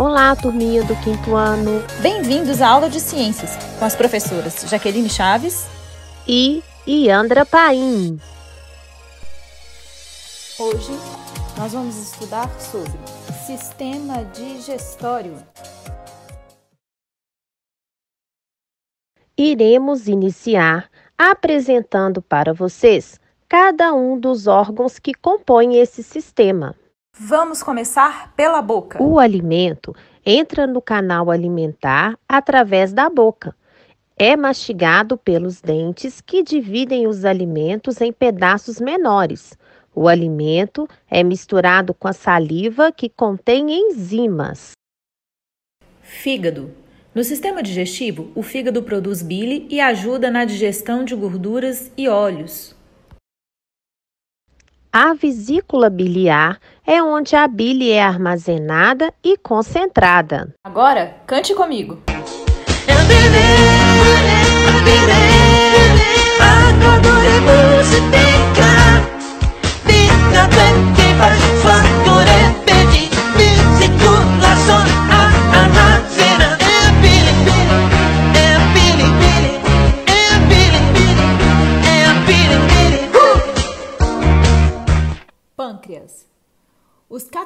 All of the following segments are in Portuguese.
Olá, turminha do quinto ano. Bem-vindos à aula de ciências com as professoras Jaqueline Chaves e Iandra Paim. Hoje nós vamos estudar sobre sistema digestório. Iremos iniciar apresentando para vocês cada um dos órgãos que compõem esse sistema. Vamos começar pela boca. O alimento entra no canal alimentar através da boca. É mastigado pelos dentes que dividem os alimentos em pedaços menores. O alimento é misturado com a saliva que contém enzimas. Fígado. No sistema digestivo, o fígado produz bile e ajuda na digestão de gorduras e óleos. A vesícula biliar é onde a bile é armazenada e concentrada. Agora, cante comigo. Eu né? né? né?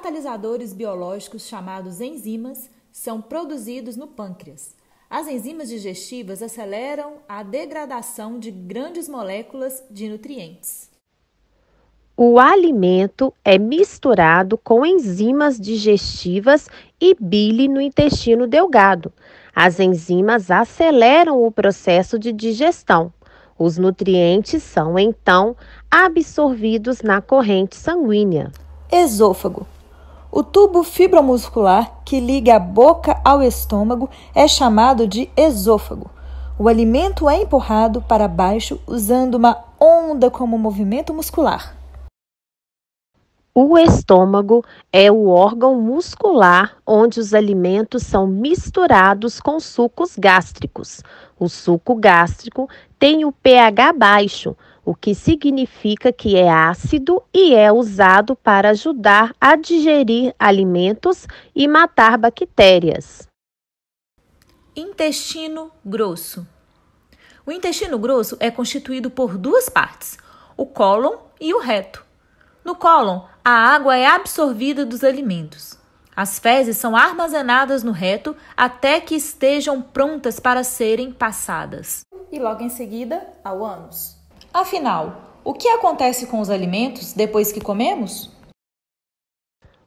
catalisadores biológicos chamados enzimas são produzidos no pâncreas. As enzimas digestivas aceleram a degradação de grandes moléculas de nutrientes. O alimento é misturado com enzimas digestivas e bile no intestino delgado. As enzimas aceleram o processo de digestão. Os nutrientes são então absorvidos na corrente sanguínea. Esôfago o tubo fibromuscular que liga a boca ao estômago é chamado de esôfago. O alimento é empurrado para baixo usando uma onda como movimento muscular. O estômago é o órgão muscular onde os alimentos são misturados com sucos gástricos. O suco gástrico tem o pH baixo, o que significa que é ácido e é usado para ajudar a digerir alimentos e matar bactérias. Intestino grosso. O intestino grosso é constituído por duas partes, o cólon e o reto. No cólon, a água é absorvida dos alimentos. As fezes são armazenadas no reto até que estejam prontas para serem passadas. E logo em seguida, ao ânus. Afinal, o que acontece com os alimentos depois que comemos?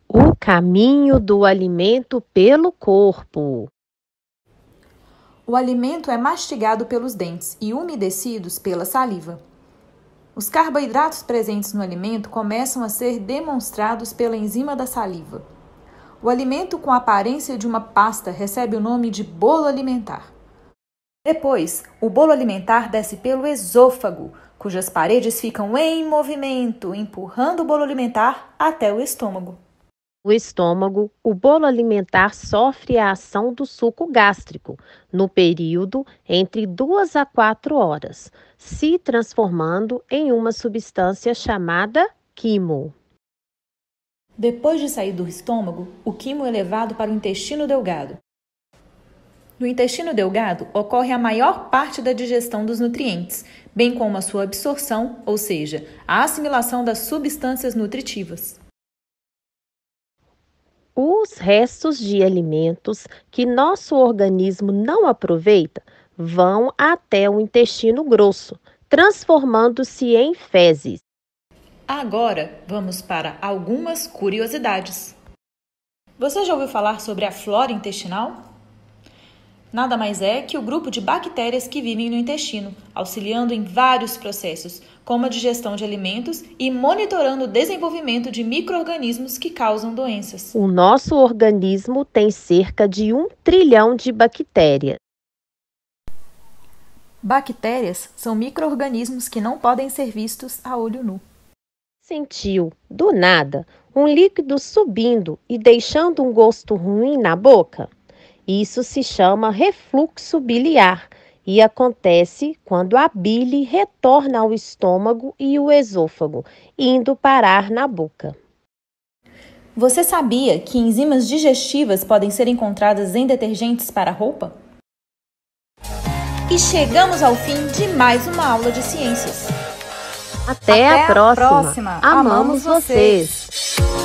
O caminho do alimento pelo corpo. O alimento é mastigado pelos dentes e umedecidos pela saliva. Os carboidratos presentes no alimento começam a ser demonstrados pela enzima da saliva. O alimento com a aparência de uma pasta recebe o nome de bolo alimentar. Depois, o bolo alimentar desce pelo esôfago, cujas paredes ficam em movimento, empurrando o bolo alimentar até o estômago. No estômago, o bolo alimentar sofre a ação do suco gástrico no período entre 2 a 4 horas, se transformando em uma substância chamada quimo. Depois de sair do estômago, o quimo é levado para o intestino delgado, no intestino delgado ocorre a maior parte da digestão dos nutrientes, bem como a sua absorção, ou seja, a assimilação das substâncias nutritivas. Os restos de alimentos que nosso organismo não aproveita vão até o intestino grosso, transformando-se em fezes. Agora vamos para algumas curiosidades. Você já ouviu falar sobre a flora intestinal? Nada mais é que o grupo de bactérias que vivem no intestino, auxiliando em vários processos, como a digestão de alimentos e monitorando o desenvolvimento de micro-organismos que causam doenças. O nosso organismo tem cerca de um trilhão de bactérias. Bactérias são micro-organismos que não podem ser vistos a olho nu. Sentiu, do nada, um líquido subindo e deixando um gosto ruim na boca? Isso se chama refluxo biliar e acontece quando a bile retorna ao estômago e o esôfago, indo parar na boca. Você sabia que enzimas digestivas podem ser encontradas em detergentes para roupa? E chegamos ao fim de mais uma aula de ciências. Até, Até a, próxima. a próxima. Amamos, vocês. vocês.